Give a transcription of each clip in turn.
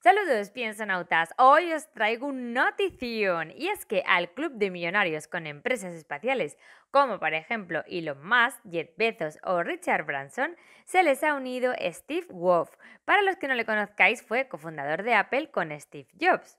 Saludos, piensonautas. Hoy os traigo una notición y es que al club de millonarios con empresas espaciales, como por ejemplo Elon Musk, Jeff Bezos o Richard Branson, se les ha unido Steve Wolf. Para los que no le conozcáis, fue cofundador de Apple con Steve Jobs.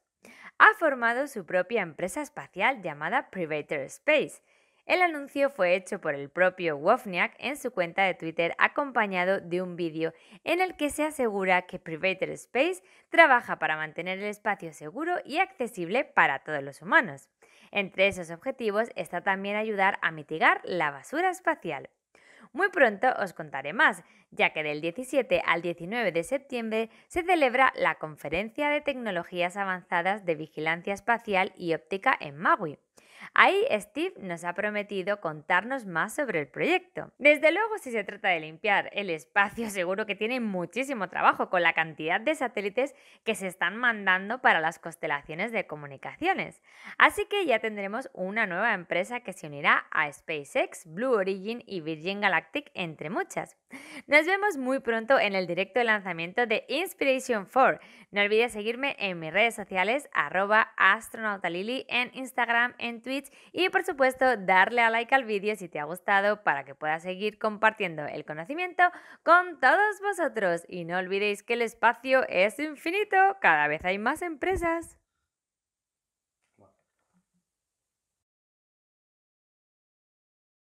Ha formado su propia empresa espacial llamada Privator Space el anuncio fue hecho por el propio Wofniak en su cuenta de Twitter acompañado de un vídeo en el que se asegura que Privater Space trabaja para mantener el espacio seguro y accesible para todos los humanos. Entre esos objetivos está también ayudar a mitigar la basura espacial. Muy pronto os contaré más, ya que del 17 al 19 de septiembre se celebra la Conferencia de Tecnologías Avanzadas de Vigilancia Espacial y Óptica en Maui. Ahí Steve nos ha prometido contarnos más sobre el proyecto. Desde luego, si se trata de limpiar el espacio, seguro que tiene muchísimo trabajo con la cantidad de satélites que se están mandando para las constelaciones de comunicaciones. Así que ya tendremos una nueva empresa que se unirá a SpaceX, Blue Origin y Virgin Galactic, entre muchas. Nos vemos muy pronto en el directo de lanzamiento de Inspiration 4. No olvides seguirme en mis redes sociales, arroba en Instagram, en Twitter y por supuesto darle a like al vídeo si te ha gustado para que pueda seguir compartiendo el conocimiento con todos vosotros. Y no olvidéis que el espacio es infinito, cada vez hay más empresas.